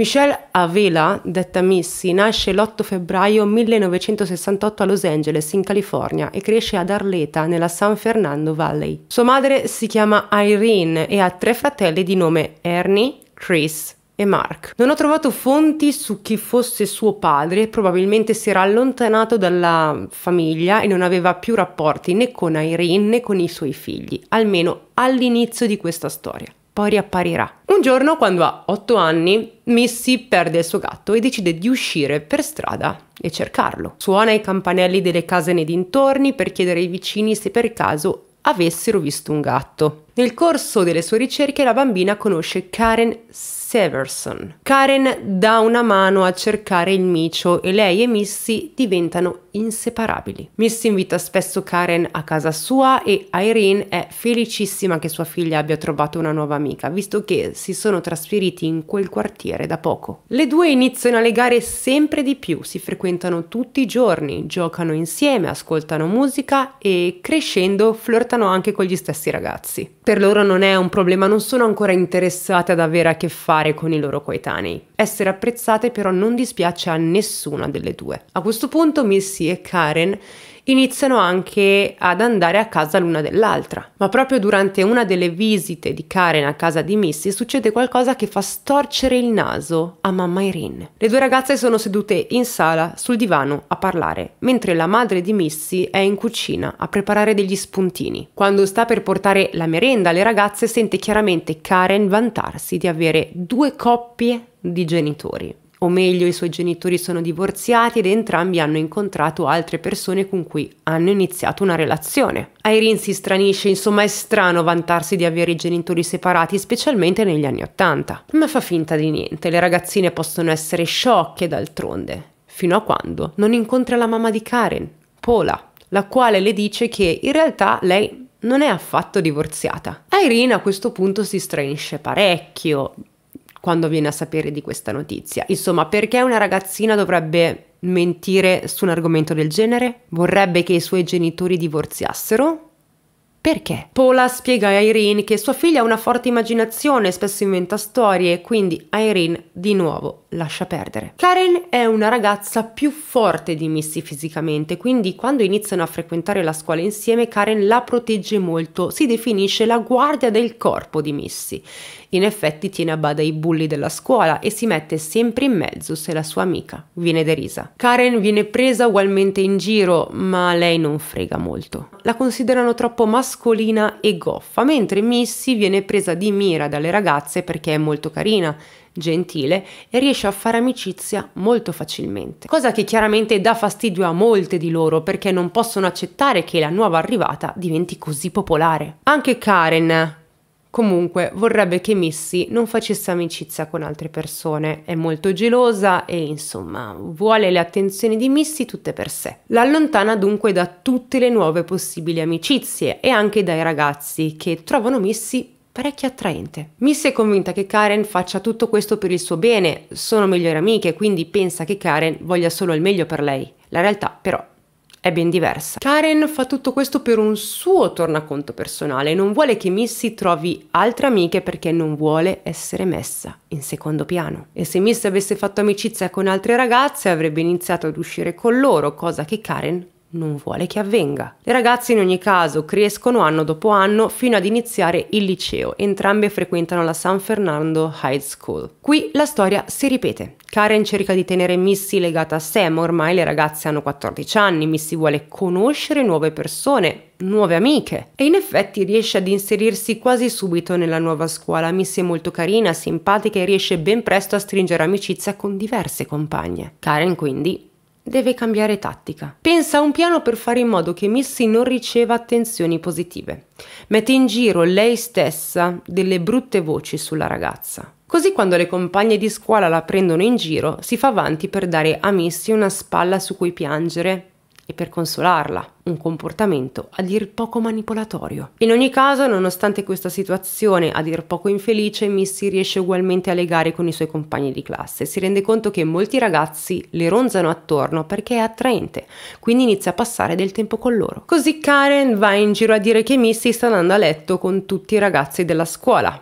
Michelle Avila, detta Missy, nasce l'8 febbraio 1968 a Los Angeles, in California, e cresce ad Arleta, nella San Fernando Valley. Sua madre si chiama Irene e ha tre fratelli di nome Ernie, Chris e Mark. Non ho trovato fonti su chi fosse suo padre, probabilmente si era allontanato dalla famiglia e non aveva più rapporti né con Irene né con i suoi figli, almeno all'inizio di questa storia poi riapparirà. Un giorno, quando ha 8 anni, Missy perde il suo gatto e decide di uscire per strada e cercarlo. Suona i campanelli delle case nei dintorni per chiedere ai vicini se per caso avessero visto un gatto. Nel corso delle sue ricerche la bambina conosce Karen Severson. Karen dà una mano a cercare il micio e lei e Missy diventano inseparabili. Missy invita spesso Karen a casa sua e Irene è felicissima che sua figlia abbia trovato una nuova amica, visto che si sono trasferiti in quel quartiere da poco. Le due iniziano a legare sempre di più, si frequentano tutti i giorni, giocano insieme, ascoltano musica e crescendo flirtano anche con gli stessi ragazzi. Per loro non è un problema, non sono ancora interessate ad avere a che fare con i loro coetanei. Essere apprezzate però non dispiace a nessuna delle due. A questo punto Missy e Karen iniziano anche ad andare a casa l'una dell'altra. Ma proprio durante una delle visite di Karen a casa di Missy succede qualcosa che fa storcere il naso a mamma Irene. Le due ragazze sono sedute in sala sul divano a parlare, mentre la madre di Missy è in cucina a preparare degli spuntini. Quando sta per portare la merenda le ragazze sente chiaramente Karen vantarsi di avere due coppie di genitori o meglio i suoi genitori sono divorziati ed entrambi hanno incontrato altre persone con cui hanno iniziato una relazione. Irene si stranisce, insomma è strano vantarsi di avere i genitori separati, specialmente negli anni Ottanta. Ma fa finta di niente, le ragazzine possono essere sciocche d'altronde, fino a quando non incontra la mamma di Karen, Paula, la quale le dice che in realtà lei non è affatto divorziata. Irene a questo punto si stranisce parecchio, quando viene a sapere di questa notizia. Insomma, perché una ragazzina dovrebbe mentire su un argomento del genere? Vorrebbe che i suoi genitori divorziassero? Perché? Paula spiega a Irene che sua figlia ha una forte immaginazione, spesso inventa storie, quindi Irene di nuovo lascia perdere. Karen è una ragazza più forte di Missy fisicamente, quindi quando iniziano a frequentare la scuola insieme Karen la protegge molto, si definisce la guardia del corpo di Missy. In effetti tiene a bada i bulli della scuola e si mette sempre in mezzo se la sua amica viene derisa. Karen viene presa ugualmente in giro, ma lei non frega molto. La considerano troppo mascolina e goffa, mentre Missy viene presa di mira dalle ragazze perché è molto carina, gentile e riesce a fare amicizia molto facilmente. Cosa che chiaramente dà fastidio a molte di loro perché non possono accettare che la nuova arrivata diventi così popolare. Anche Karen Comunque vorrebbe che Missy non facesse amicizia con altre persone, è molto gelosa e insomma vuole le attenzioni di Missy tutte per sé. L'allontana dunque da tutte le nuove possibili amicizie e anche dai ragazzi che trovano Missy parecchio attraente. Missy è convinta che Karen faccia tutto questo per il suo bene, sono migliori amiche quindi pensa che Karen voglia solo il meglio per lei. La realtà però è ben diversa. Karen fa tutto questo per un suo tornaconto personale, non vuole che Missy trovi altre amiche perché non vuole essere messa in secondo piano. E se Missy avesse fatto amicizia con altre ragazze avrebbe iniziato ad uscire con loro, cosa che Karen non vuole che avvenga. Le ragazze in ogni caso crescono anno dopo anno fino ad iniziare il liceo. Entrambe frequentano la San Fernando High School. Qui la storia si ripete. Karen cerca di tenere Missy legata a sé, ma ormai le ragazze hanno 14 anni, Missy vuole conoscere nuove persone, nuove amiche e in effetti riesce ad inserirsi quasi subito nella nuova scuola. Missy è molto carina, simpatica e riesce ben presto a stringere amicizia con diverse compagne. Karen quindi deve cambiare tattica. Pensa a un piano per fare in modo che Missy non riceva attenzioni positive. Mette in giro lei stessa delle brutte voci sulla ragazza. Così quando le compagne di scuola la prendono in giro, si fa avanti per dare a Missy una spalla su cui piangere e per consolarla, un comportamento a dir poco manipolatorio. In ogni caso, nonostante questa situazione a dir poco infelice, Missy riesce ugualmente a legare con i suoi compagni di classe. Si rende conto che molti ragazzi le ronzano attorno perché è attraente, quindi inizia a passare del tempo con loro. Così Karen va in giro a dire che Missy sta andando a letto con tutti i ragazzi della scuola,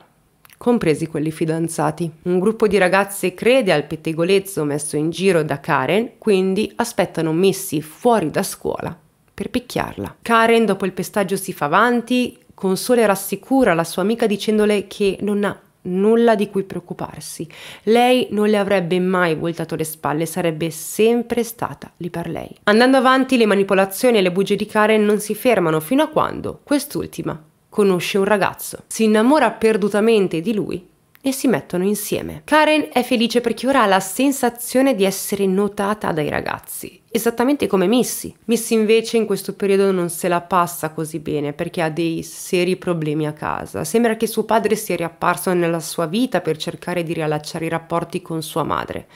compresi quelli fidanzati. Un gruppo di ragazze crede al pettegolezzo messo in giro da Karen, quindi aspettano Missy fuori da scuola per picchiarla. Karen dopo il pestaggio si fa avanti, console e rassicura la sua amica dicendole che non ha nulla di cui preoccuparsi. Lei non le avrebbe mai voltato le spalle, sarebbe sempre stata lì per lei. Andando avanti, le manipolazioni e le bugie di Karen non si fermano fino a quando quest'ultima conosce un ragazzo, si innamora perdutamente di lui e si mettono insieme. Karen è felice perché ora ha la sensazione di essere notata dai ragazzi, esattamente come Missy. Missy invece in questo periodo non se la passa così bene perché ha dei seri problemi a casa. Sembra che suo padre sia riapparso nella sua vita per cercare di riallacciare i rapporti con sua madre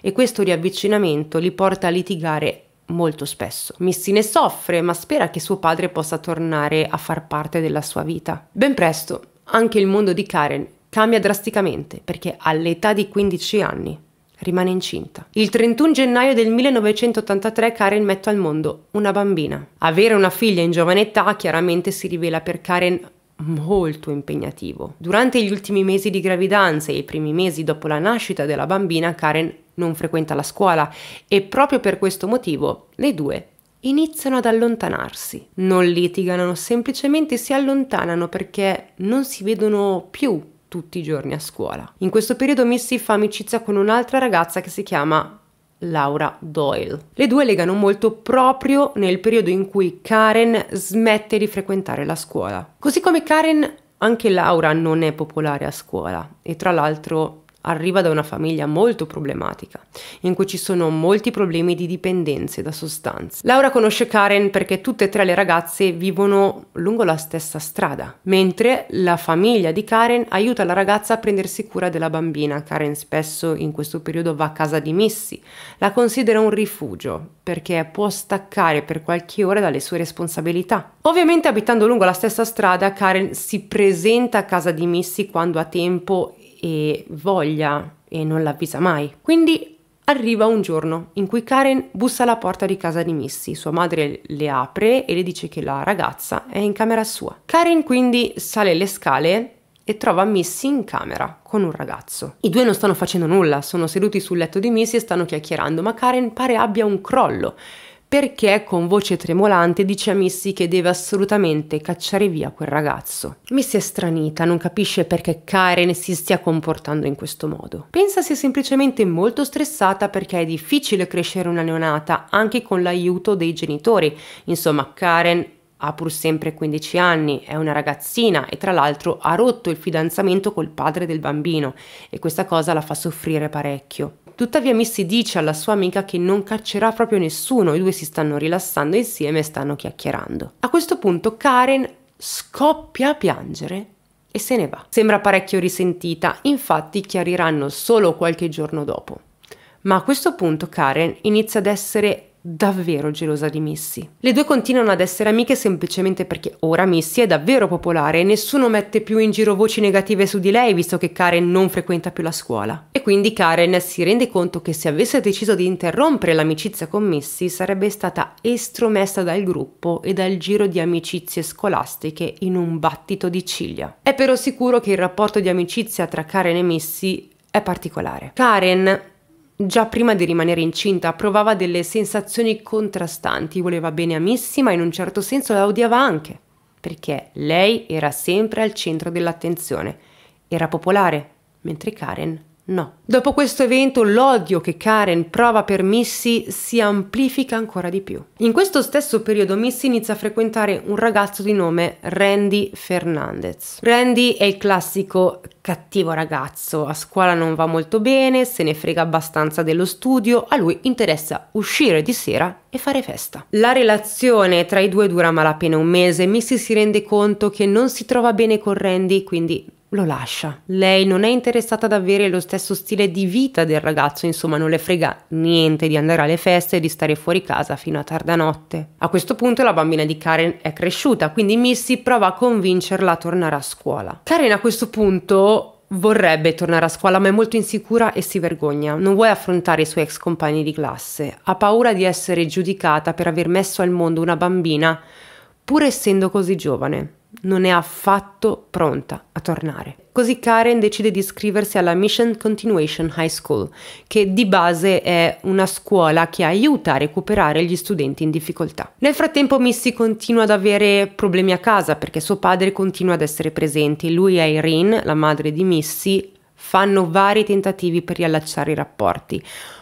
e questo riavvicinamento li porta a litigare molto spesso. Missy ne soffre, ma spera che suo padre possa tornare a far parte della sua vita. Ben presto, anche il mondo di Karen cambia drasticamente perché all'età di 15 anni rimane incinta. Il 31 gennaio del 1983 Karen mette al mondo una bambina. Avere una figlia in giovane età chiaramente si rivela per Karen molto impegnativo. Durante gli ultimi mesi di gravidanza e i primi mesi dopo la nascita della bambina, Karen non frequenta la scuola e proprio per questo motivo le due iniziano ad allontanarsi. Non litigano, semplicemente si allontanano perché non si vedono più tutti i giorni a scuola. In questo periodo Missy fa amicizia con un'altra ragazza che si chiama Laura Doyle. Le due legano molto proprio nel periodo in cui Karen smette di frequentare la scuola. Così come Karen, anche Laura non è popolare a scuola e tra l'altro Arriva da una famiglia molto problematica, in cui ci sono molti problemi di dipendenze da sostanze. Laura conosce Karen perché tutte e tre le ragazze vivono lungo la stessa strada, mentre la famiglia di Karen aiuta la ragazza a prendersi cura della bambina. Karen spesso in questo periodo va a casa di Missy, la considera un rifugio perché può staccare per qualche ora dalle sue responsabilità. Ovviamente abitando lungo la stessa strada, Karen si presenta a casa di Missy quando ha tempo e voglia e non l'avvisa mai. Quindi arriva un giorno in cui Karen bussa alla porta di casa di Missy. Sua madre le apre e le dice che la ragazza è in camera sua. Karen quindi sale le scale e trova Missy in camera con un ragazzo. I due non stanno facendo nulla, sono seduti sul letto di Missy e stanno chiacchierando, ma Karen pare abbia un crollo perché con voce tremolante dice a Missy che deve assolutamente cacciare via quel ragazzo. Missy è stranita, non capisce perché Karen si stia comportando in questo modo. Pensa sia semplicemente molto stressata perché è difficile crescere una neonata anche con l'aiuto dei genitori. Insomma, Karen ha pur sempre 15 anni, è una ragazzina e tra l'altro ha rotto il fidanzamento col padre del bambino e questa cosa la fa soffrire parecchio. Tuttavia Missy dice alla sua amica che non caccerà proprio nessuno, i due si stanno rilassando insieme e stanno chiacchierando. A questo punto Karen scoppia a piangere e se ne va. Sembra parecchio risentita, infatti chiariranno solo qualche giorno dopo. Ma a questo punto Karen inizia ad essere davvero gelosa di Missy. Le due continuano ad essere amiche semplicemente perché ora Missy è davvero popolare e nessuno mette più in giro voci negative su di lei visto che Karen non frequenta più la scuola. E quindi Karen si rende conto che se avesse deciso di interrompere l'amicizia con Missy sarebbe stata estromessa dal gruppo e dal giro di amicizie scolastiche in un battito di ciglia. È però sicuro che il rapporto di amicizia tra Karen e Missy è particolare. Karen Già prima di rimanere incinta provava delle sensazioni contrastanti, voleva bene a Missy ma in un certo senso la odiava anche, perché lei era sempre al centro dell'attenzione, era popolare, mentre Karen No. Dopo questo evento l'odio che Karen prova per Missy si amplifica ancora di più. In questo stesso periodo Missy inizia a frequentare un ragazzo di nome Randy Fernandez. Randy è il classico cattivo ragazzo, a scuola non va molto bene, se ne frega abbastanza dello studio, a lui interessa uscire di sera e fare festa. La relazione tra i due dura malapena un mese, Missy si rende conto che non si trova bene con Randy, quindi lo lascia. Lei non è interessata ad avere lo stesso stile di vita del ragazzo, insomma non le frega niente di andare alle feste e di stare fuori casa fino a tarda notte. A questo punto la bambina di Karen è cresciuta, quindi Missy prova a convincerla a tornare a scuola. Karen a questo punto vorrebbe tornare a scuola ma è molto insicura e si vergogna, non vuole affrontare i suoi ex compagni di classe, ha paura di essere giudicata per aver messo al mondo una bambina pur essendo così giovane non è affatto pronta a tornare. Così Karen decide di iscriversi alla Mission Continuation High School, che di base è una scuola che aiuta a recuperare gli studenti in difficoltà. Nel frattempo Missy continua ad avere problemi a casa perché suo padre continua ad essere presente. Lui e Irene, la madre di Missy, fanno vari tentativi per riallacciare i rapporti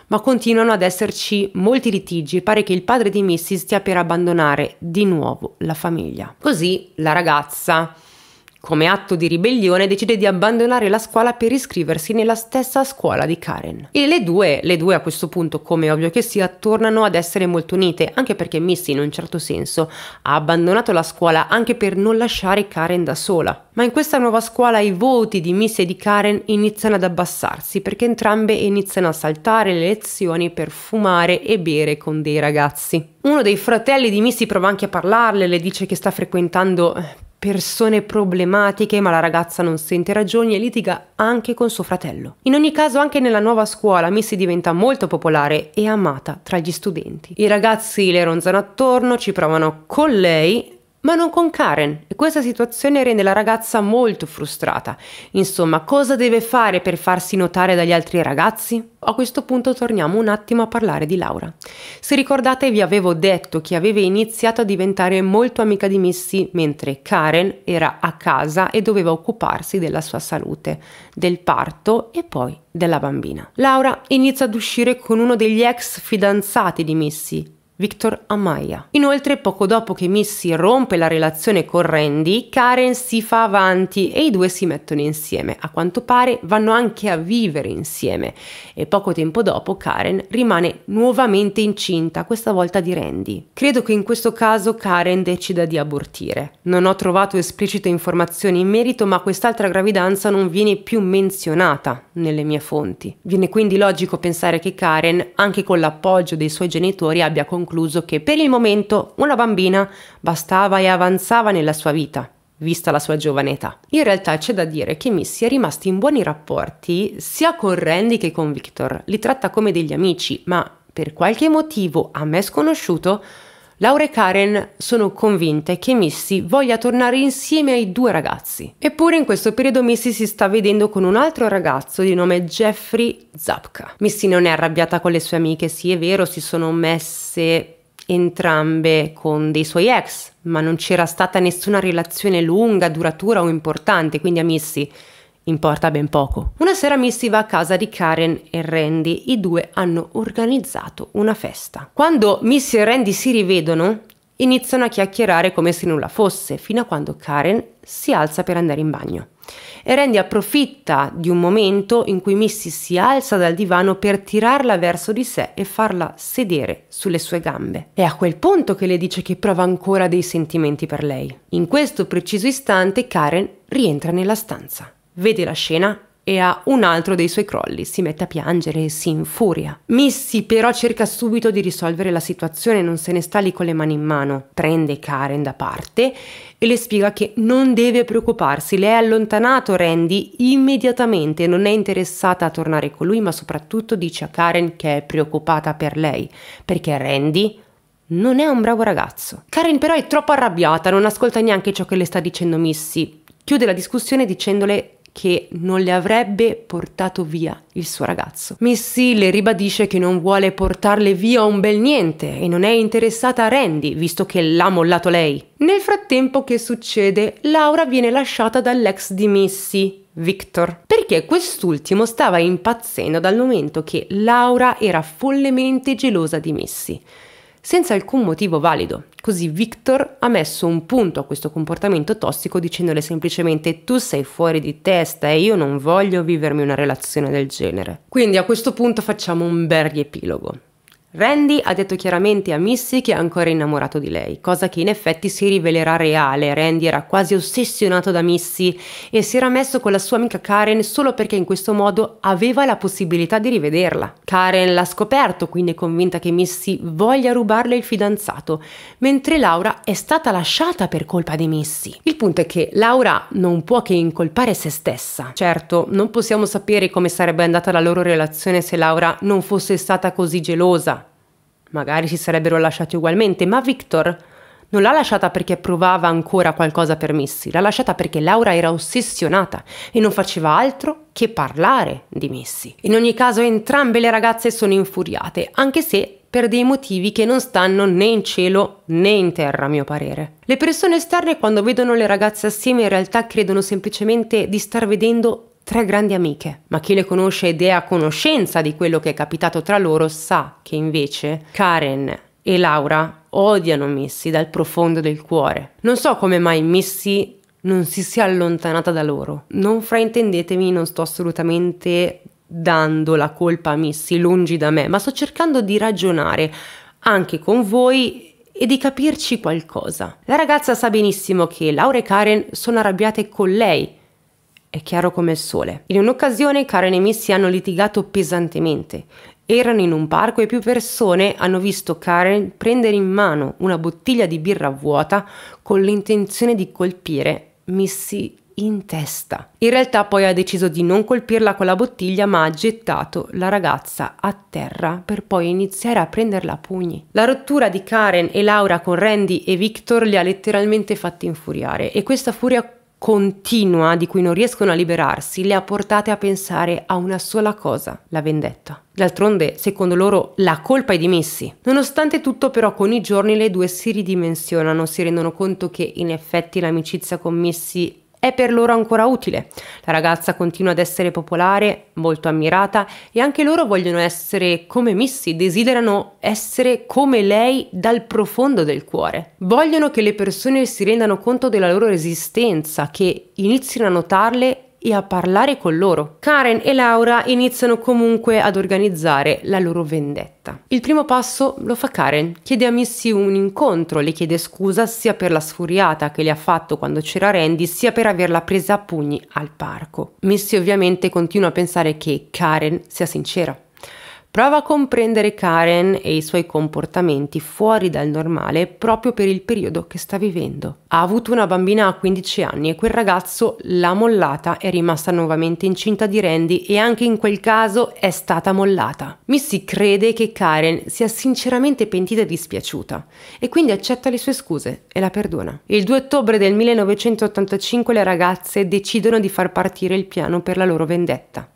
ma continuano ad esserci molti litigi. Pare che il padre di Missy stia per abbandonare di nuovo la famiglia. Così la ragazza come atto di ribellione decide di abbandonare la scuola per iscriversi nella stessa scuola di Karen. E le due, le due a questo punto, come ovvio che sia, tornano ad essere molto unite, anche perché Missy in un certo senso ha abbandonato la scuola anche per non lasciare Karen da sola. Ma in questa nuova scuola i voti di Missy e di Karen iniziano ad abbassarsi perché entrambe iniziano a saltare le lezioni per fumare e bere con dei ragazzi. Uno dei fratelli di Missy prova anche a parlarle, le dice che sta frequentando eh, persone problematiche, ma la ragazza non sente ragioni e litiga anche con suo fratello. In ogni caso, anche nella nuova scuola, Missy diventa molto popolare e amata tra gli studenti. I ragazzi le ronzano attorno, ci provano con lei ma non con Karen e questa situazione rende la ragazza molto frustrata. Insomma, cosa deve fare per farsi notare dagli altri ragazzi? A questo punto torniamo un attimo a parlare di Laura. Se ricordate vi avevo detto che aveva iniziato a diventare molto amica di Missy mentre Karen era a casa e doveva occuparsi della sua salute, del parto e poi della bambina. Laura inizia ad uscire con uno degli ex fidanzati di Missy, Victor Amaya. Inoltre, poco dopo che Missy rompe la relazione con Randy, Karen si fa avanti e i due si mettono insieme. A quanto pare vanno anche a vivere insieme e poco tempo dopo Karen rimane nuovamente incinta, questa volta di Randy. Credo che in questo caso Karen decida di abortire. Non ho trovato esplicite informazioni in merito, ma quest'altra gravidanza non viene più menzionata nelle mie fonti. Viene quindi logico pensare che Karen, anche con l'appoggio dei suoi genitori, abbia concluso concluso che per il momento una bambina bastava e avanzava nella sua vita, vista la sua giovane età. In realtà c'è da dire che Missy è rimasta in buoni rapporti sia con Randy che con Victor, li tratta come degli amici, ma per qualche motivo a me sconosciuto Laura e Karen sono convinte che Missy voglia tornare insieme ai due ragazzi. Eppure in questo periodo Missy si sta vedendo con un altro ragazzo di nome Jeffrey Zapka. Missy non è arrabbiata con le sue amiche, sì è vero, si sono messe entrambe con dei suoi ex, ma non c'era stata nessuna relazione lunga, duratura o importante, quindi a Missy importa ben poco. Una sera Misty va a casa di Karen e Randy, i due hanno organizzato una festa. Quando Misty e Randy si rivedono, iniziano a chiacchierare come se nulla fosse, fino a quando Karen si alza per andare in bagno. E Randy approfitta di un momento in cui Missy si alza dal divano per tirarla verso di sé e farla sedere sulle sue gambe. È a quel punto che le dice che prova ancora dei sentimenti per lei. In questo preciso istante Karen rientra nella stanza vede la scena e ha un altro dei suoi crolli si mette a piangere e si infuria. Missy però cerca subito di risolvere la situazione, non se ne sta lì con le mani in mano. Prende Karen da parte e le spiega che non deve preoccuparsi, le è allontanato Randy immediatamente, non è interessata a tornare con lui, ma soprattutto dice a Karen che è preoccupata per lei, perché Randy non è un bravo ragazzo. Karen però è troppo arrabbiata, non ascolta neanche ciò che le sta dicendo Missy. Chiude la discussione dicendole che non le avrebbe portato via il suo ragazzo. Missy le ribadisce che non vuole portarle via un bel niente e non è interessata a Randy, visto che l'ha mollato lei. Nel frattempo che succede, Laura viene lasciata dall'ex di Missy, Victor, perché quest'ultimo stava impazzendo dal momento che Laura era follemente gelosa di Missy senza alcun motivo valido. Così Victor ha messo un punto a questo comportamento tossico dicendole semplicemente tu sei fuori di testa e io non voglio vivermi una relazione del genere. Quindi a questo punto facciamo un bel riepilogo. Randy ha detto chiaramente a Missy che è ancora innamorato di lei, cosa che in effetti si rivelerà reale. Randy era quasi ossessionato da Missy e si era messo con la sua amica Karen solo perché in questo modo aveva la possibilità di rivederla. Karen l'ha scoperto, quindi è convinta che Missy voglia rubarle il fidanzato, mentre Laura è stata lasciata per colpa di Missy. Il punto è che Laura non può che incolpare se stessa. Certo, non possiamo sapere come sarebbe andata la loro relazione se Laura non fosse stata così gelosa Magari si sarebbero lasciati ugualmente, ma Victor non l'ha lasciata perché provava ancora qualcosa per Missy, l'ha lasciata perché Laura era ossessionata e non faceva altro che parlare di Missy. In ogni caso entrambe le ragazze sono infuriate, anche se per dei motivi che non stanno né in cielo né in terra, a mio parere. Le persone esterne quando vedono le ragazze assieme in realtà credono semplicemente di star vedendo tre grandi amiche, ma chi le conosce ed è a conoscenza di quello che è capitato tra loro sa che invece Karen e Laura odiano Missy dal profondo del cuore. Non so come mai Missy non si sia allontanata da loro. Non fraintendetemi, non sto assolutamente dando la colpa a Missy, lungi da me, ma sto cercando di ragionare anche con voi e di capirci qualcosa. La ragazza sa benissimo che Laura e Karen sono arrabbiate con lei è chiaro come il sole. In un'occasione Karen e Missy hanno litigato pesantemente. Erano in un parco e più persone hanno visto Karen prendere in mano una bottiglia di birra vuota con l'intenzione di colpire Missy in testa. In realtà poi ha deciso di non colpirla con la bottiglia ma ha gettato la ragazza a terra per poi iniziare a prenderla a pugni. La rottura di Karen e Laura con Randy e Victor li ha letteralmente fatti infuriare e questa furia continua di cui non riescono a liberarsi le ha portate a pensare a una sola cosa, la vendetta. D'altronde, secondo loro, la colpa è di Missy. Nonostante tutto, però, con i giorni le due si ridimensionano, si rendono conto che in effetti l'amicizia con Missy è per loro ancora utile. La ragazza continua ad essere popolare, molto ammirata e anche loro vogliono essere come Missy, desiderano essere come lei dal profondo del cuore. Vogliono che le persone si rendano conto della loro esistenza, che inizino a notarle e a parlare con loro. Karen e Laura iniziano comunque ad organizzare la loro vendetta. Il primo passo lo fa Karen, chiede a Missy un incontro, le chiede scusa sia per la sfuriata che le ha fatto quando c'era Randy, sia per averla presa a pugni al parco. Missy ovviamente continua a pensare che Karen sia sincera. Prova a comprendere Karen e i suoi comportamenti fuori dal normale proprio per il periodo che sta vivendo. Ha avuto una bambina a 15 anni e quel ragazzo l'ha mollata, è rimasta nuovamente incinta di Randy e anche in quel caso è stata mollata. Missy crede che Karen sia sinceramente pentita e dispiaciuta e quindi accetta le sue scuse e la perdona. Il 2 ottobre del 1985 le ragazze decidono di far partire il piano per la loro vendetta.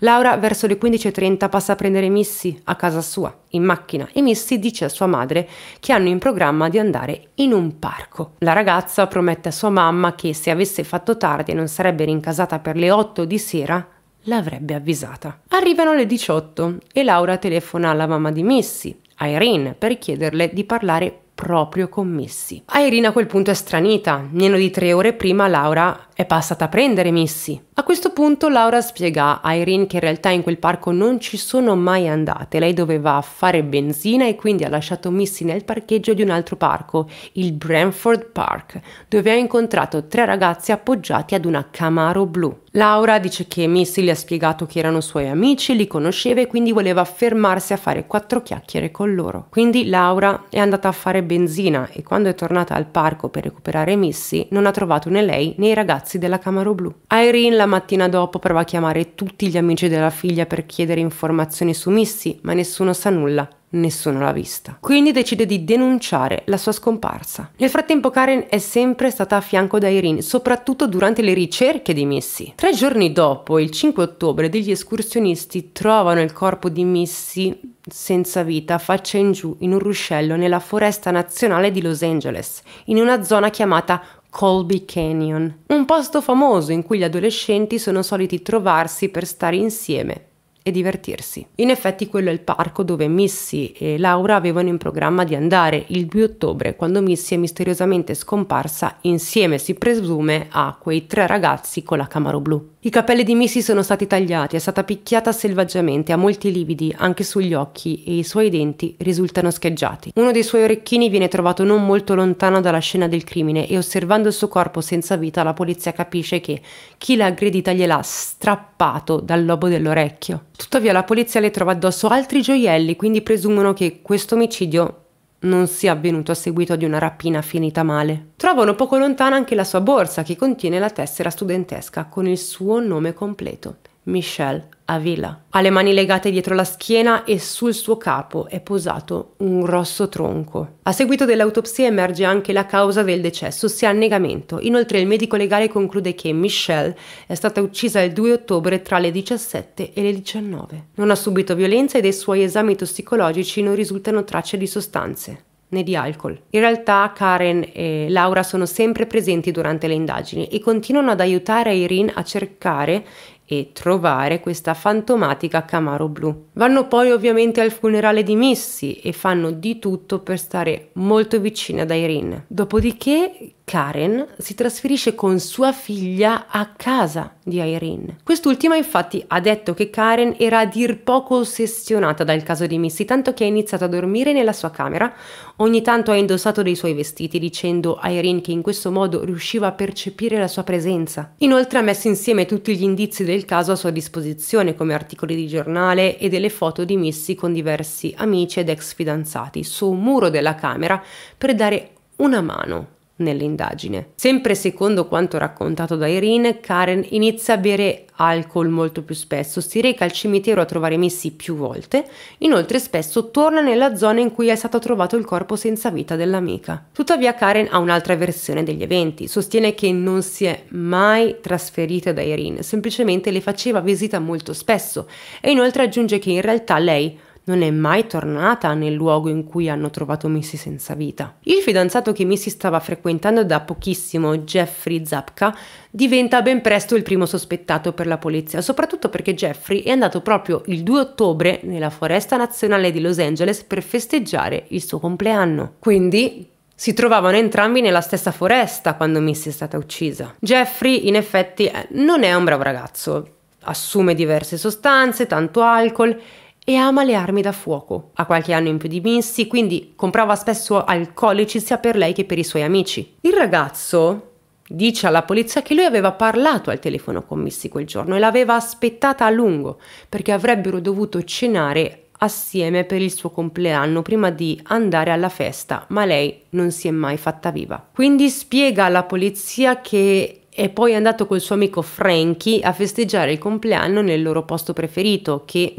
Laura verso le 15.30 passa a prendere Missy a casa sua, in macchina, e Missy dice a sua madre che hanno in programma di andare in un parco. La ragazza promette a sua mamma che se avesse fatto tardi e non sarebbe rincasata per le 8 di sera, l'avrebbe avvisata. Arrivano le 18 e Laura telefona alla mamma di Missy, Irene, per chiederle di parlare proprio con Missy. Irene a quel punto è stranita. Meno di tre ore prima Laura è passata a prendere Missy. A questo punto Laura spiega a Irene che in realtà in quel parco non ci sono mai andate, lei doveva fare benzina e quindi ha lasciato Missy nel parcheggio di un altro parco, il Brentford Park, dove ha incontrato tre ragazzi appoggiati ad una Camaro blu. Laura dice che Missy gli ha spiegato che erano suoi amici, li conosceva e quindi voleva fermarsi a fare quattro chiacchiere con loro. Quindi Laura è andata a fare benzina e quando è tornata al parco per recuperare Missy non ha trovato né lei né i ragazzi ragazzi della Camaro Blu. Irene la mattina dopo prova a chiamare tutti gli amici della figlia per chiedere informazioni su Missy, ma nessuno sa nulla nessuno l'ha vista. Quindi decide di denunciare la sua scomparsa. Nel frattempo Karen è sempre stata a fianco da Irene, soprattutto durante le ricerche di Missy. Tre giorni dopo, il 5 ottobre, degli escursionisti trovano il corpo di Missy senza vita, faccia in giù, in un ruscello nella foresta nazionale di Los Angeles, in una zona chiamata Colby Canyon, un posto famoso in cui gli adolescenti sono soliti trovarsi per stare insieme e divertirsi. In effetti quello è il parco dove Missy e Laura avevano in programma di andare il 2 ottobre quando Missy è misteriosamente scomparsa insieme, si presume, a quei tre ragazzi con la camaro blu. I capelli di Missy sono stati tagliati, è stata picchiata selvaggiamente, ha molti lividi anche sugli occhi e i suoi denti risultano scheggiati. Uno dei suoi orecchini viene trovato non molto lontano dalla scena del crimine e osservando il suo corpo senza vita la polizia capisce che chi l'ha aggredita gliel'ha strappato dal lobo dell'orecchio. Tuttavia la polizia le trova addosso altri gioielli, quindi presumono che questo omicidio non sia avvenuto a seguito di una rapina finita male. Trovano poco lontana anche la sua borsa che contiene la tessera studentesca con il suo nome completo. Michelle Avila. Ha le mani legate dietro la schiena e sul suo capo è posato un grosso tronco. A seguito dell'autopsia emerge anche la causa del decesso, sia annegamento. Inoltre il medico legale conclude che Michelle è stata uccisa il 2 ottobre tra le 17 e le 19. Non ha subito violenza e dei suoi esami tossicologici non risultano tracce di sostanze né di alcol. In realtà Karen e Laura sono sempre presenti durante le indagini e continuano ad aiutare Irene a cercare e trovare questa fantomatica Camaro blu. Vanno poi ovviamente al funerale di Missy e fanno di tutto per stare molto vicina ad Irene. Dopodiché Karen si trasferisce con sua figlia a casa di Irene. Quest'ultima infatti ha detto che Karen era a dir poco ossessionata dal caso di Missy, tanto che ha iniziato a dormire nella sua camera, ogni tanto ha indossato dei suoi vestiti dicendo a Irene che in questo modo riusciva a percepire la sua presenza. Inoltre ha messo insieme tutti gli indizi del caso a sua disposizione come articoli di giornale e delle foto di Missy con diversi amici ed ex fidanzati su un muro della camera per dare una mano nell'indagine. Sempre secondo quanto raccontato da Irene, Karen inizia a bere alcol molto più spesso, si reca al cimitero a trovare Missy più volte, inoltre spesso torna nella zona in cui è stato trovato il corpo senza vita dell'amica. Tuttavia Karen ha un'altra versione degli eventi, sostiene che non si è mai trasferita da Irene, semplicemente le faceva visita molto spesso e inoltre aggiunge che in realtà lei non è mai tornata nel luogo in cui hanno trovato Missy senza vita. Il fidanzato che Missy stava frequentando da pochissimo, Jeffrey Zapka, diventa ben presto il primo sospettato per la polizia, soprattutto perché Jeffrey è andato proprio il 2 ottobre nella foresta nazionale di Los Angeles per festeggiare il suo compleanno. Quindi si trovavano entrambi nella stessa foresta quando Missy è stata uccisa. Jeffrey, in effetti, eh, non è un bravo ragazzo. Assume diverse sostanze, tanto alcol e ama le armi da fuoco. Ha qualche anno in più di Missy, quindi comprava spesso alcolici sia per lei che per i suoi amici. Il ragazzo dice alla polizia che lui aveva parlato al telefono con Missy quel giorno e l'aveva aspettata a lungo perché avrebbero dovuto cenare assieme per il suo compleanno prima di andare alla festa, ma lei non si è mai fatta viva. Quindi spiega alla polizia che è poi andato col suo amico Frankie a festeggiare il compleanno nel loro posto preferito, che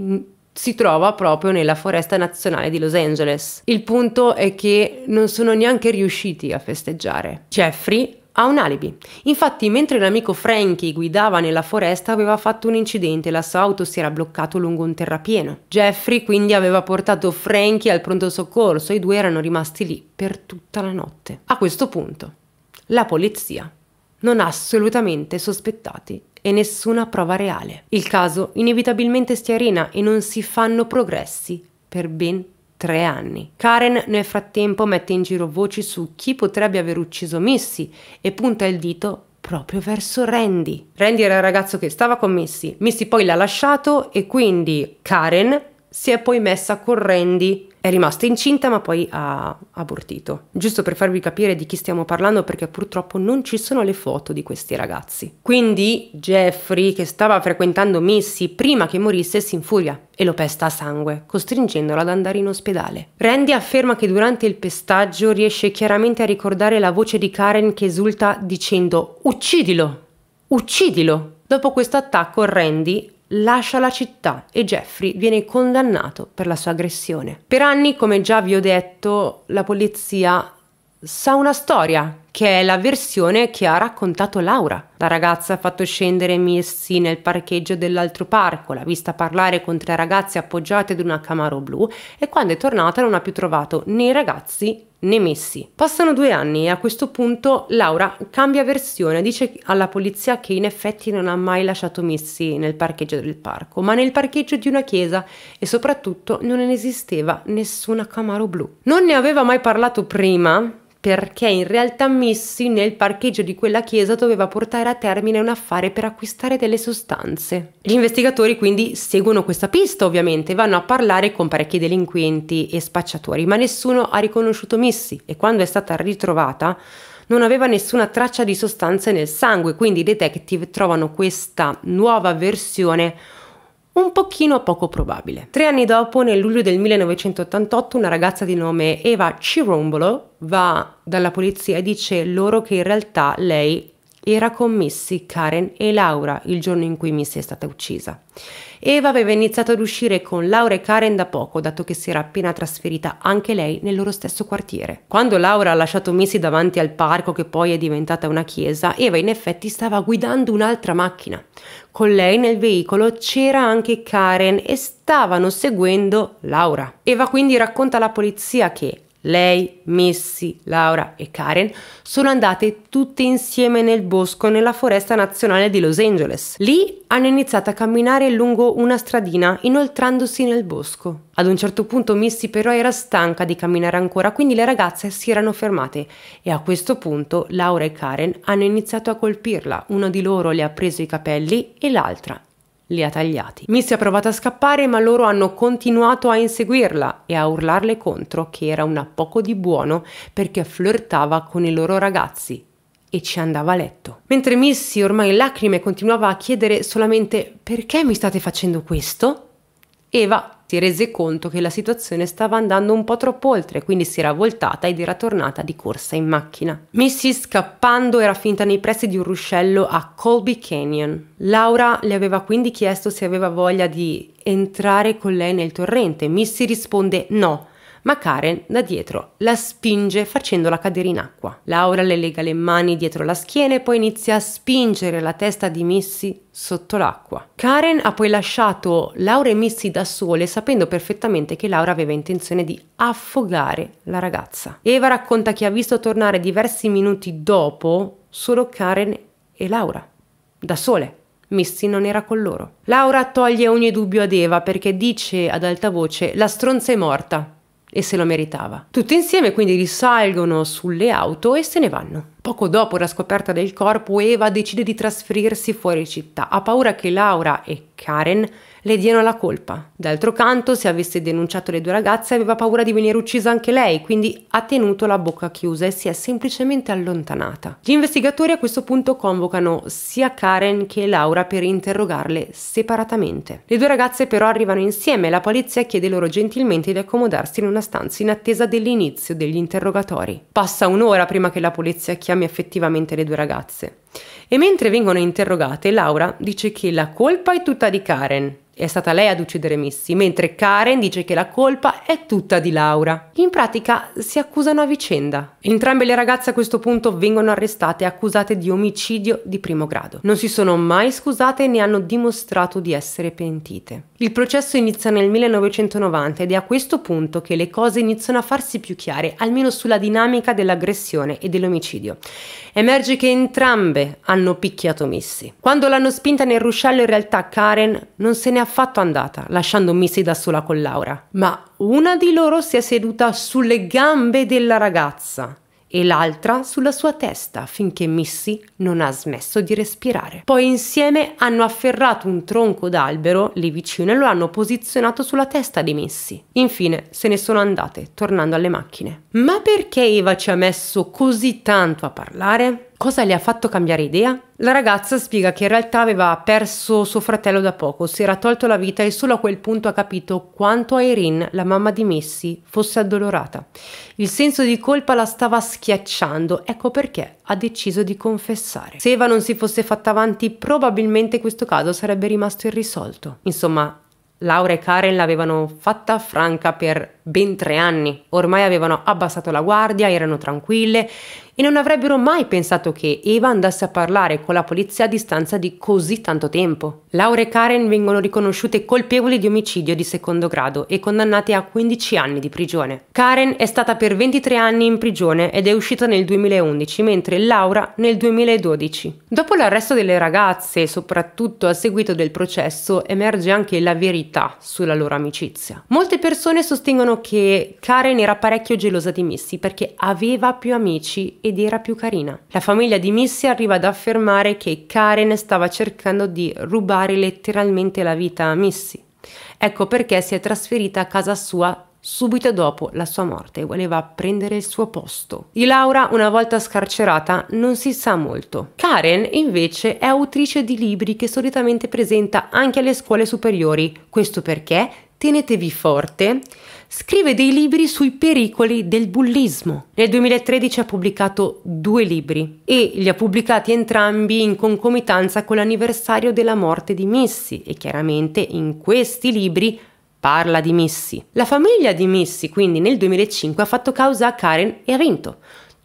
si trova proprio nella foresta nazionale di Los Angeles. Il punto è che non sono neanche riusciti a festeggiare. Jeffrey ha un alibi. Infatti, mentre l'amico Frankie guidava nella foresta, aveva fatto un incidente e la sua auto si era bloccato lungo un terrapieno. Jeffrey quindi aveva portato Frankie al pronto soccorso e i due erano rimasti lì per tutta la notte. A questo punto, la polizia non ha assolutamente sospettati e nessuna prova reale. Il caso inevitabilmente si arena e non si fanno progressi per ben tre anni. Karen nel frattempo mette in giro voci su chi potrebbe aver ucciso Missy e punta il dito proprio verso Randy. Randy era il ragazzo che stava con Missy, Missy poi l'ha lasciato e quindi Karen si è poi messa con Randy. È rimasta incinta ma poi ha abortito. Giusto per farvi capire di chi stiamo parlando perché purtroppo non ci sono le foto di questi ragazzi. Quindi Jeffrey, che stava frequentando Missy prima che morisse, si infuria e lo pesta a sangue, costringendolo ad andare in ospedale. Randy afferma che durante il pestaggio riesce chiaramente a ricordare la voce di Karen che esulta dicendo «Uccidilo! Uccidilo!». Dopo questo attacco Randy lascia la città e Jeffrey viene condannato per la sua aggressione. Per anni, come già vi ho detto, la polizia sa una storia che è la versione che ha raccontato Laura. La ragazza ha fatto scendere Missy nel parcheggio dell'altro parco, l'ha vista parlare con tre ragazze appoggiate ad una Camaro blu e quando è tornata non ha più trovato né i ragazzi né Missy. Passano due anni e a questo punto Laura cambia versione, dice alla polizia che in effetti non ha mai lasciato Missy nel parcheggio del parco, ma nel parcheggio di una chiesa e soprattutto non esisteva nessuna Camaro blu. Non ne aveva mai parlato prima perché in realtà Missy nel parcheggio di quella chiesa doveva portare a termine un affare per acquistare delle sostanze. Gli investigatori quindi seguono questa pista ovviamente, vanno a parlare con parecchi delinquenti e spacciatori, ma nessuno ha riconosciuto Missy e quando è stata ritrovata non aveva nessuna traccia di sostanze nel sangue, quindi i detective trovano questa nuova versione un pochino poco probabile. Tre anni dopo, nel luglio del 1988, una ragazza di nome Eva Cirombolo va dalla polizia e dice loro che in realtà lei era con Missy, Karen e Laura il giorno in cui Missy è stata uccisa. Eva aveva iniziato ad uscire con Laura e Karen da poco, dato che si era appena trasferita anche lei nel loro stesso quartiere. Quando Laura ha lasciato Missy davanti al parco, che poi è diventata una chiesa, Eva in effetti stava guidando un'altra macchina. Con lei nel veicolo c'era anche Karen e stavano seguendo Laura. Eva quindi racconta alla polizia che lei, Missy, Laura e Karen sono andate tutte insieme nel bosco nella foresta nazionale di Los Angeles. Lì hanno iniziato a camminare lungo una stradina inoltrandosi nel bosco. Ad un certo punto Missy però era stanca di camminare ancora, quindi le ragazze si erano fermate e a questo punto Laura e Karen hanno iniziato a colpirla. Una di loro le ha preso i capelli e l'altra li ha tagliati. Missy ha provato a scappare, ma loro hanno continuato a inseguirla e a urlarle contro che era una poco di buono perché flirtava con i loro ragazzi e ci andava a letto. Mentre Missy, ormai in lacrime, continuava a chiedere solamente perché mi state facendo questo? Eva si rese conto che la situazione stava andando un po' troppo oltre, quindi si era voltata ed era tornata di corsa in macchina. Missy scappando era finta nei pressi di un ruscello a Colby Canyon. Laura le aveva quindi chiesto se aveva voglia di entrare con lei nel torrente. Missy risponde no ma Karen da dietro la spinge facendola cadere in acqua. Laura le lega le mani dietro la schiena e poi inizia a spingere la testa di Missy sotto l'acqua. Karen ha poi lasciato Laura e Missy da sole sapendo perfettamente che Laura aveva intenzione di affogare la ragazza. Eva racconta che ha visto tornare diversi minuti dopo solo Karen e Laura, da sole. Missy non era con loro. Laura toglie ogni dubbio ad Eva perché dice ad alta voce la stronza è morta e se lo meritava. Tutti insieme quindi risalgono sulle auto e se ne vanno. Poco dopo la scoperta del corpo, Eva decide di trasferirsi fuori città. Ha paura che Laura e Karen le diano la colpa. D'altro canto, se avesse denunciato le due ragazze, aveva paura di venire uccisa anche lei, quindi ha tenuto la bocca chiusa e si è semplicemente allontanata. Gli investigatori a questo punto convocano sia Karen che Laura per interrogarle separatamente. Le due ragazze però arrivano insieme e la polizia chiede loro gentilmente di accomodarsi in una stanza in attesa dell'inizio degli interrogatori. Passa un'ora prima che la polizia chiami effettivamente le due ragazze. E mentre vengono interrogate, Laura dice che la colpa è tutta di Karen, è stata lei ad uccidere Missy, mentre Karen dice che la colpa è tutta di Laura. In pratica si accusano a vicenda. Entrambe le ragazze a questo punto vengono arrestate e accusate di omicidio di primo grado. Non si sono mai scusate né hanno dimostrato di essere pentite. Il processo inizia nel 1990 ed è a questo punto che le cose iniziano a farsi più chiare, almeno sulla dinamica dell'aggressione e dell'omicidio. Emerge che entrambe hanno picchiato Missy. Quando l'hanno spinta nel ruscello in realtà Karen non se ne ha affatto andata, lasciando Missy da sola con Laura. Ma una di loro si è seduta sulle gambe della ragazza e l'altra sulla sua testa finché Missy non ha smesso di respirare. Poi insieme hanno afferrato un tronco d'albero lì vicino e lo hanno posizionato sulla testa di Missy. Infine se ne sono andate, tornando alle macchine. Ma perché Eva ci ha messo così tanto a parlare? Cosa le ha fatto cambiare idea? La ragazza spiega che in realtà aveva perso suo fratello da poco, si era tolto la vita e solo a quel punto ha capito quanto Irene, la mamma di Missy, fosse addolorata. Il senso di colpa la stava schiacciando, ecco perché ha deciso di confessare. Se Eva non si fosse fatta avanti, probabilmente questo caso sarebbe rimasto irrisolto. Insomma, Laura e Karen l'avevano fatta franca per ben tre anni. Ormai avevano abbassato la guardia, erano tranquille, e non avrebbero mai pensato che Eva andasse a parlare con la polizia a distanza di così tanto tempo. Laura e Karen vengono riconosciute colpevoli di omicidio di secondo grado e condannate a 15 anni di prigione. Karen è stata per 23 anni in prigione ed è uscita nel 2011, mentre Laura nel 2012. Dopo l'arresto delle ragazze, soprattutto a seguito del processo, emerge anche la verità sulla loro amicizia. Molte persone sostengono che Karen era parecchio gelosa di Missy perché aveva più amici ed era più carina. La famiglia di Missy arriva ad affermare che Karen stava cercando di rubare letteralmente la vita a Missy. Ecco perché si è trasferita a casa sua subito dopo la sua morte voleva prendere il suo posto. Di Laura, una volta scarcerata, non si sa molto. Karen, invece, è autrice di libri che solitamente presenta anche alle scuole superiori. Questo perché, tenetevi forte, scrive dei libri sui pericoli del bullismo. Nel 2013 ha pubblicato due libri e li ha pubblicati entrambi in concomitanza con l'anniversario della morte di Missy e chiaramente in questi libri parla di Missy. La famiglia di Missy quindi nel 2005 ha fatto causa a Karen e ha vinto.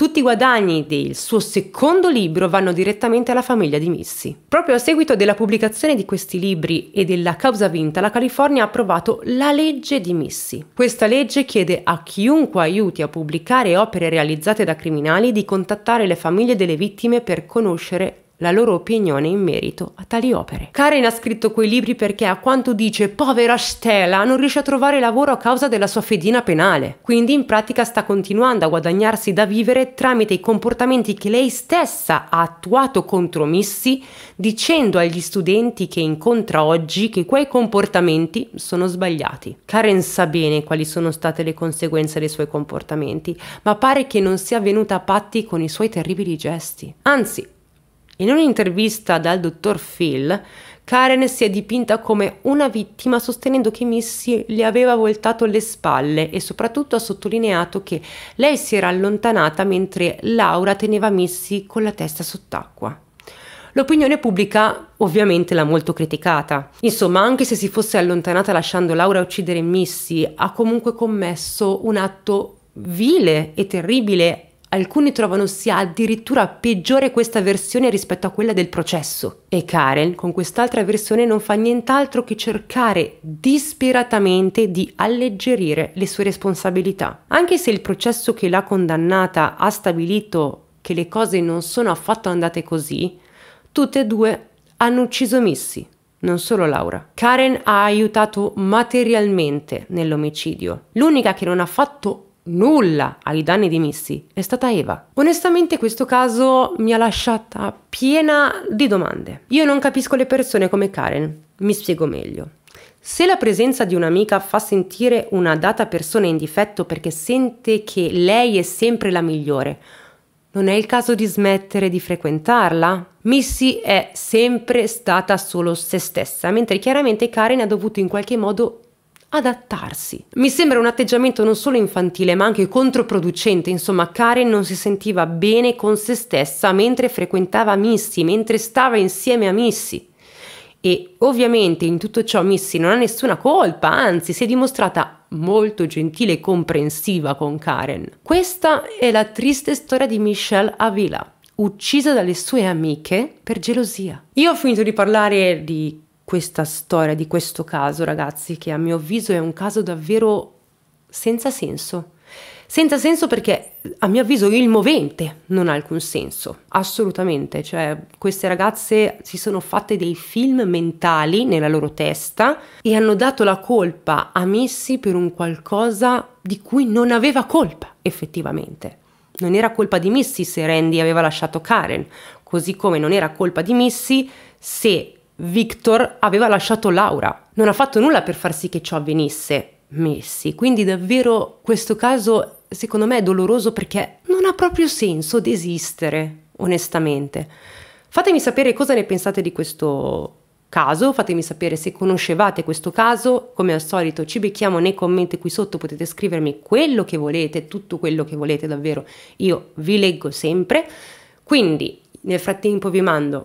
Tutti i guadagni del suo secondo libro vanno direttamente alla famiglia di Missy. Proprio a seguito della pubblicazione di questi libri e della causa vinta, la California ha approvato la legge di Missy. Questa legge chiede a chiunque aiuti a pubblicare opere realizzate da criminali di contattare le famiglie delle vittime per conoscere la loro opinione in merito a tali opere. Karen ha scritto quei libri perché, a quanto dice, povera Stella non riesce a trovare lavoro a causa della sua fedina penale. Quindi in pratica sta continuando a guadagnarsi da vivere tramite i comportamenti che lei stessa ha attuato contro Missy, dicendo agli studenti che incontra oggi che quei comportamenti sono sbagliati. Karen sa bene quali sono state le conseguenze dei suoi comportamenti, ma pare che non sia venuta a patti con i suoi terribili gesti. Anzi, in un'intervista dal dottor Phil, Karen si è dipinta come una vittima sostenendo che Missy le aveva voltato le spalle e soprattutto ha sottolineato che lei si era allontanata mentre Laura teneva Missy con la testa sott'acqua. L'opinione pubblica ovviamente l'ha molto criticata. Insomma, anche se si fosse allontanata lasciando Laura uccidere Missy, ha comunque commesso un atto vile e terribile Alcuni trovano sia addirittura peggiore questa versione rispetto a quella del processo. E Karen, con quest'altra versione, non fa nient'altro che cercare disperatamente di alleggerire le sue responsabilità. Anche se il processo che l'ha condannata ha stabilito che le cose non sono affatto andate così, tutte e due hanno ucciso Missy, non solo Laura. Karen ha aiutato materialmente nell'omicidio. L'unica che non ha fatto nulla ai danni di Missy è stata Eva. Onestamente questo caso mi ha lasciata piena di domande. Io non capisco le persone come Karen, mi spiego meglio. Se la presenza di un'amica fa sentire una data persona in difetto perché sente che lei è sempre la migliore, non è il caso di smettere di frequentarla? Missy è sempre stata solo se stessa, mentre chiaramente Karen ha dovuto in qualche modo adattarsi. Mi sembra un atteggiamento non solo infantile ma anche controproducente, insomma Karen non si sentiva bene con se stessa mentre frequentava Missy, mentre stava insieme a Missy. E ovviamente in tutto ciò Missy non ha nessuna colpa, anzi si è dimostrata molto gentile e comprensiva con Karen. Questa è la triste storia di Michelle Avila, uccisa dalle sue amiche per gelosia. Io ho finito di parlare di questa storia, di questo caso, ragazzi, che a mio avviso è un caso davvero senza senso. Senza senso perché a mio avviso il movente non ha alcun senso, assolutamente, cioè queste ragazze si sono fatte dei film mentali nella loro testa e hanno dato la colpa a Missy per un qualcosa di cui non aveva colpa effettivamente. Non era colpa di Missy se Randy aveva lasciato Karen, così come non era colpa di Missy se Victor aveva lasciato Laura. Non ha fatto nulla per far sì che ciò avvenisse. Messi. Quindi davvero questo caso secondo me è doloroso perché non ha proprio senso desistere, onestamente. Fatemi sapere cosa ne pensate di questo caso, fatemi sapere se conoscevate questo caso, come al solito ci becchiamo nei commenti qui sotto, potete scrivermi quello che volete, tutto quello che volete davvero, io vi leggo sempre. Quindi nel frattempo vi mando...